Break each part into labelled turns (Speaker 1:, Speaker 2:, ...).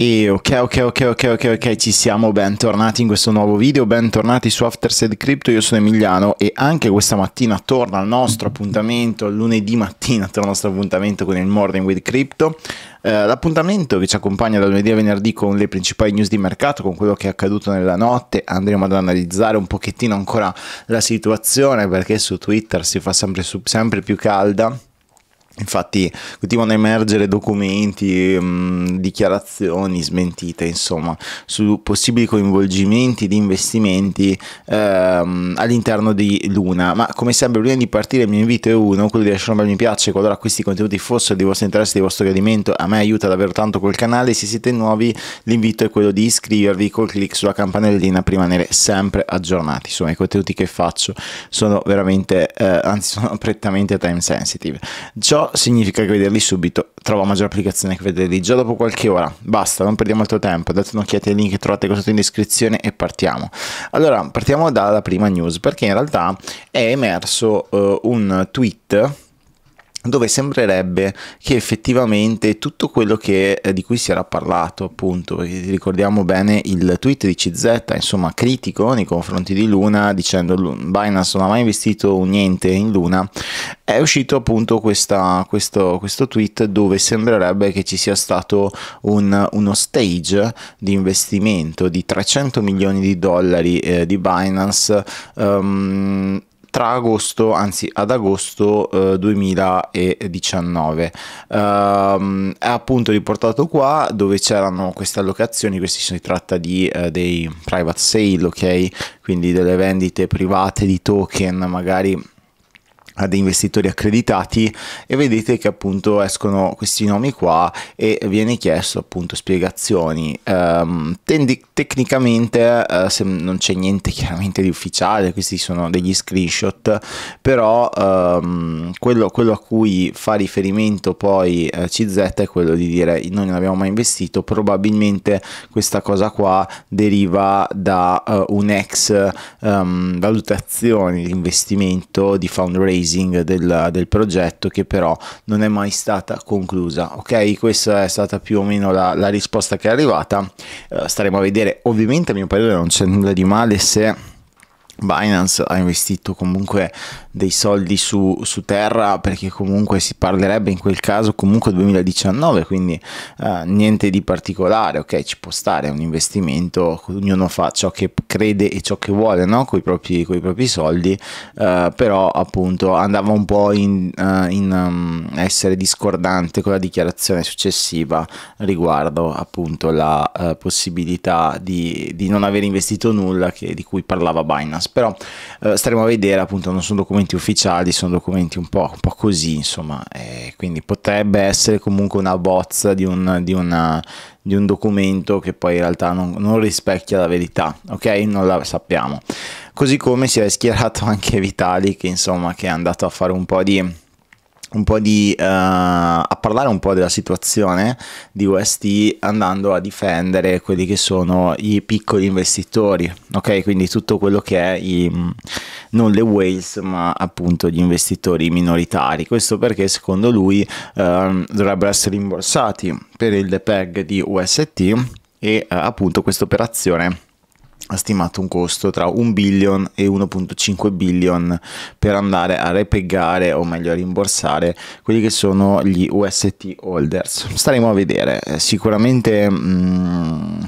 Speaker 1: E ok, ok, ok, ok, ok, ok, ci siamo, bentornati in questo nuovo video, bentornati su Aftersed Crypto, io sono Emiliano e anche questa mattina torna al nostro appuntamento, lunedì mattina torna al nostro appuntamento con il Morning with Crypto, eh, l'appuntamento che ci accompagna da lunedì a venerdì con le principali news di mercato, con quello che è accaduto nella notte, andremo ad analizzare un pochettino ancora la situazione perché su Twitter si fa sempre, sempre più calda Infatti continuano a emergere documenti, mh, mm, dichiarazioni smentite, insomma, su possibili coinvolgimenti di investimenti ehm, all'interno di Luna. Ma come sempre, prima di partire il mio invito è uno, quello di lasciare un bel mi piace, qualora questi contenuti fossero di vostro interesse, di vostro gradimento, a me aiuta davvero tanto col canale. Se siete nuovi, l'invito è quello di iscrivervi col clic sulla campanellina per rimanere sempre aggiornati. Insomma, i contenuti che faccio sono veramente, eh, anzi sono prettamente time sensitive. Ciò significa che vederli subito trova maggiore applicazione che vederli già dopo qualche ora. Basta, non perdiamo altro tempo. Date un'occhiata ai link che trovate qua sotto in descrizione e partiamo. Allora, partiamo dalla prima news perché in realtà è emerso uh, un tweet dove sembrerebbe che effettivamente tutto quello che, eh, di cui si era parlato, appunto, ricordiamo bene il tweet di CZ, insomma critico nei confronti di Luna, dicendo Binance non ha mai investito niente in Luna, è uscito appunto questa, questo, questo, tweet dove sembrerebbe che ci sia stato un, uno stage di investimento di 300 milioni di dollari eh, di Binance. Um, tra agosto, anzi ad agosto eh, 2019. Ehm, è appunto riportato qua dove c'erano queste allocazioni, questi si tratta di eh, dei private sale, ok? Quindi delle vendite private di token magari ad investitori accreditati e vedete che appunto escono questi nomi qua e viene chiesto appunto spiegazioni um, tendi, tecnicamente uh, se non c'è niente chiaramente di ufficiale questi sono degli screenshot però um, quello, quello, a cui fa riferimento poi uh, eh, CZ è quello di dire noi non abbiamo mai investito probabilmente questa cosa qua deriva da uh, un ex um, ehm, valutazione di investimento di fundraising phasing del, del, progetto che però non è mai stata conclusa ok questa è stata più o meno la, la risposta che è arrivata eh, staremo a vedere ovviamente a mio parere non c'è nulla di male se Binance ha investito comunque dei soldi su, su, terra perché comunque si parlerebbe in quel caso comunque 2019 quindi eh, niente di particolare ok ci può stare un investimento ognuno fa ciò che crede e ciò che vuole no? con i propri, propri, soldi eh, però appunto andava un po' in, uh, in um, essere discordante con la dichiarazione successiva riguardo appunto la uh, possibilità di, di non aver investito nulla che, di cui parlava Binance però eh, staremo a vedere, appunto non sono documenti ufficiali, sono documenti un po', un po così, insomma, eh, quindi potrebbe essere comunque una bozza di un, di una, di un documento che poi in realtà non, non rispecchia la verità, ok? Non la sappiamo. Così come si è schierato anche Vitali, che insomma che è andato a fare un po' di un po' di uh, a parlare un po' della situazione di UST andando a difendere quelli che sono i piccoli investitori, ok? Quindi tutto quello che è i, mm, non le whales, ma appunto gli investitori minoritari. Questo perché secondo lui uh, dovrebbero essere rimborsati per il DPEG di UST e uh, appunto questa operazione ha stimato un costo tra 1 billion e 1.5 billion per andare a repeggare o meglio a rimborsare quelli che sono gli UST holders. Staremo a vedere, eh, sicuramente, mm,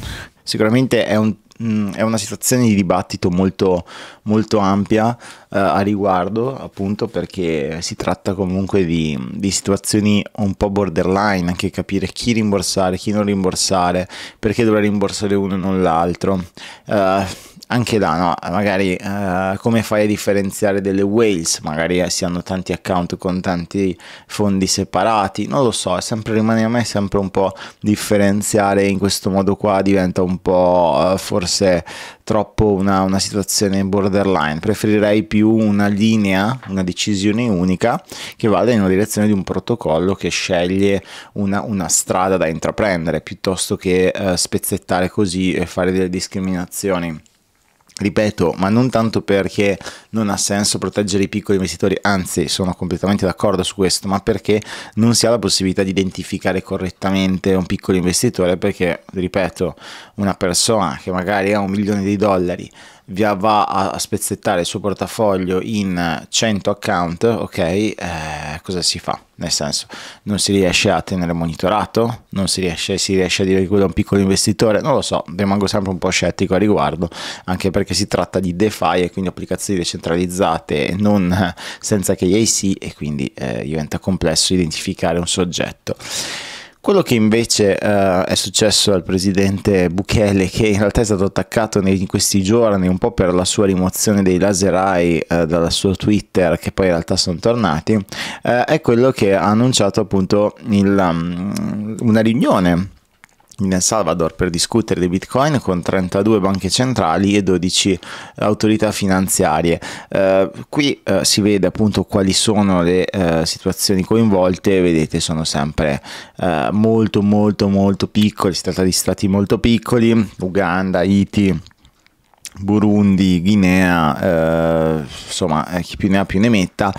Speaker 1: sicuramente è un Mm, è una situazione di dibattito molto, molto ampia eh, a riguardo, appunto perché si tratta comunque di, di, situazioni un po' borderline, anche capire chi rimborsare, chi non rimborsare, perché dovrà rimborsare uno e non l'altro. Eh, anche là, no? magari eh, come fai a differenziare delle whales? Magari eh, si hanno tanti account con tanti fondi separati, non lo so, sempre, rimane a me sempre un po' differenziare in questo modo qua diventa un po' eh, forse troppo una, una, situazione borderline, preferirei più una linea, una decisione unica che vada in una direzione di un protocollo che sceglie una, una strada da intraprendere piuttosto che eh, spezzettare così e fare delle discriminazioni ripeto, ma non tanto perché non ha senso proteggere i piccoli investitori, anzi sono completamente d'accordo su questo, ma perché non si ha la possibilità di identificare correttamente un piccolo investitore, perché, ripeto, una persona che magari ha un milione di dollari vi va a spezzettare il suo portafoglio in 100 account, ok, eh, cosa si fa? Nel senso, non si riesce a tenere monitorato, non si riesce, si riesce a dire che quello è un piccolo investitore, non lo so, rimango sempre un po' scettico a riguardo, anche perché si tratta di DeFi e quindi applicazioni decentralizzate non senza KYC e quindi eh, diventa complesso identificare un soggetto. Quello che invece eh, è successo al presidente Bukele, che in realtà è stato attaccato in questi giorni un po' per la sua rimozione dei laserai eh, dalla sua Twitter, che poi in realtà sono tornati, eh, è quello che ha annunciato appunto il, um, una riunione in El Salvador per discutere di Bitcoin con 32 banche centrali e 12 autorità finanziarie. Eh, qui eh, si vede appunto quali sono le eh, situazioni coinvolte, vedete sono sempre eh, molto molto molto piccoli, si tratta di stati molto piccoli, Uganda, Haiti. Burundi, Guinea, eh, insomma eh, chi più ne ha più ne metta,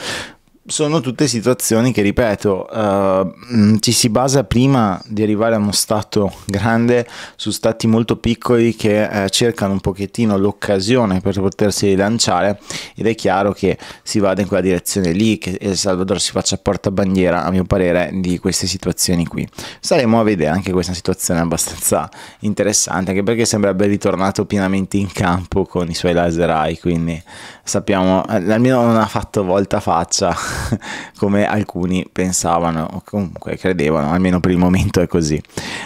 Speaker 1: sono tutte situazioni che, ripeto, uh, ci si basa prima di arrivare a uno stato grande su stati molto piccoli che uh, cercano un pochettino l'occasione per potersi rilanciare ed è chiaro che si vada in quella direzione lì, che El Salvador si faccia portabandiera, a mio parere, di queste situazioni qui. Saremo a vedere anche questa situazione abbastanza interessante, anche perché sembrerebbe ritornato pienamente in campo con i suoi laser eye, quindi sappiamo, eh, almeno non ha fatto volta faccia come alcuni pensavano o comunque credevano, almeno per il momento è così.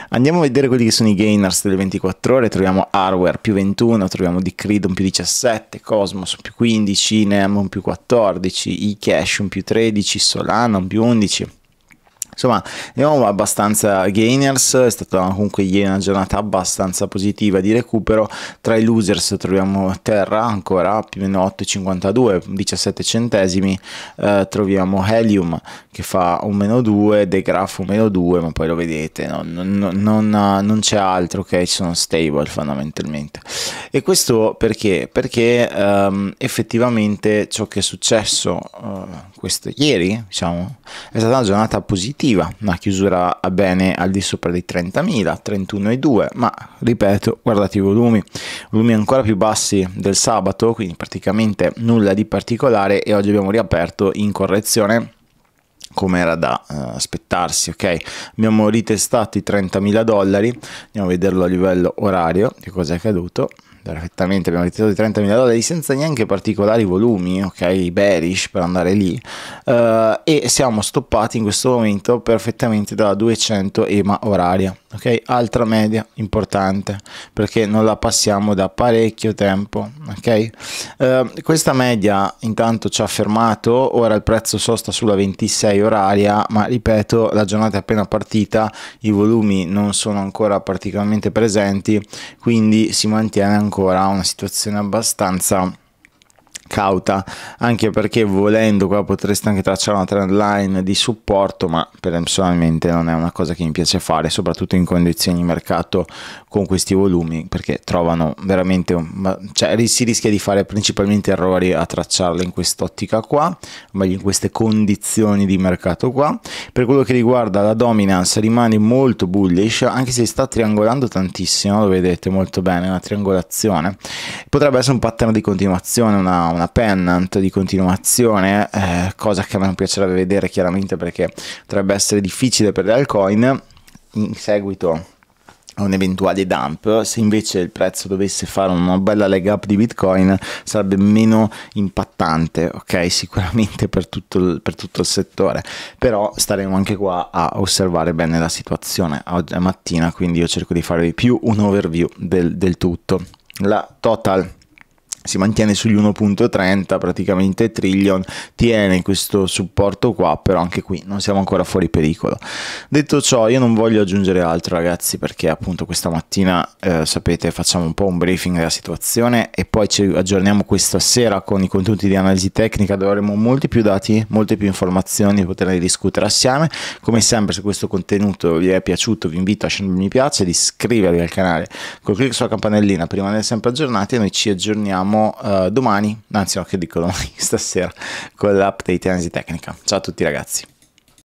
Speaker 1: Andiamo a vedere quelli che sono i gainers delle 24 ore, troviamo Hardware più 21, troviamo Decreed un più 17, Cosmos un più 15, Nemo un più 14, eCash un più 13, Solana un più 11. Insomma, abbiamo abbastanza gainers, è stata comunque ieri una giornata abbastanza positiva di recupero. Tra i losers troviamo Terra ancora più o meno 8,52, 17 centesimi. Eh, troviamo Helium che fa un meno 2, De Graf un meno 2, ma poi lo vedete, no? non, non, non, c'è altro che okay? sono stable fondamentalmente. E questo perché? Perché ehm, effettivamente ciò che è successo eh, questo, ieri, diciamo, è stata una giornata positiva positiva, una chiusura bene al di sopra dei 30.000, 31,2, ma ripeto, guardate i volumi, volumi ancora più bassi del sabato, quindi praticamente nulla di particolare e oggi abbiamo riaperto in correzione come era da uh, aspettarsi, ok? Abbiamo ritestato i 30.000 dollari, andiamo a vederlo a livello orario, che cosa è accaduto, perfettamente, abbiamo ritirato di 30.000 dollari senza neanche particolari volumi, ok, bearish per andare lì, uh, e siamo stoppati in questo momento perfettamente dalla 200 EMA oraria, ok, altra media importante perché non la passiamo da parecchio tempo, ok, uh, questa media intanto ci ha fermato, ora il prezzo sosta sulla 26 oraria, ma ripeto, la giornata è appena partita, i volumi non sono ancora particolarmente presenti, quindi si mantiene ancora ancora una situazione abbastanza cauta anche perché volendo qua potreste anche tracciare una trend line di supporto ma personalmente non è una cosa che mi piace fare soprattutto in condizioni di mercato con questi volumi perché trovano veramente un, cioè si rischia di fare principalmente errori a tracciarle in quest'ottica qua meglio in queste condizioni di mercato qua per quello che riguarda la dominance rimane molto bullish anche se sta triangolando tantissimo lo vedete molto bene una triangolazione potrebbe essere un pattern di continuazione una una pennant di continuazione, eh, cosa che a me non piacerebbe vedere chiaramente perché potrebbe essere difficile per le altcoin, in seguito a un eventuale dump, se invece il prezzo dovesse fare una bella leg up di Bitcoin sarebbe meno impattante, ok? Sicuramente per tutto, il, per tutto il settore, però staremo anche qua a osservare bene la situazione oggi mattina, quindi io cerco di farvi più un overview del, del tutto. La total si mantiene sugli 1.30 praticamente Trillion tiene questo supporto qua però anche qui non siamo ancora fuori pericolo detto ciò io non voglio aggiungere altro ragazzi perché appunto questa mattina eh, sapete facciamo un po' un briefing della situazione e poi ci aggiorniamo questa sera con i contenuti di analisi tecnica dove avremo molti più dati molte più informazioni poterle discutere assieme come sempre se questo contenuto vi è piaciuto vi invito a scendere mi piace di iscrivervi al canale col clic sulla campanellina per rimanere sempre aggiornati e noi ci aggiorniamo vediamo uh, domani, anzi no, che dico domani, stasera, con l'update di analisi tecnica. Ciao a tutti ragazzi.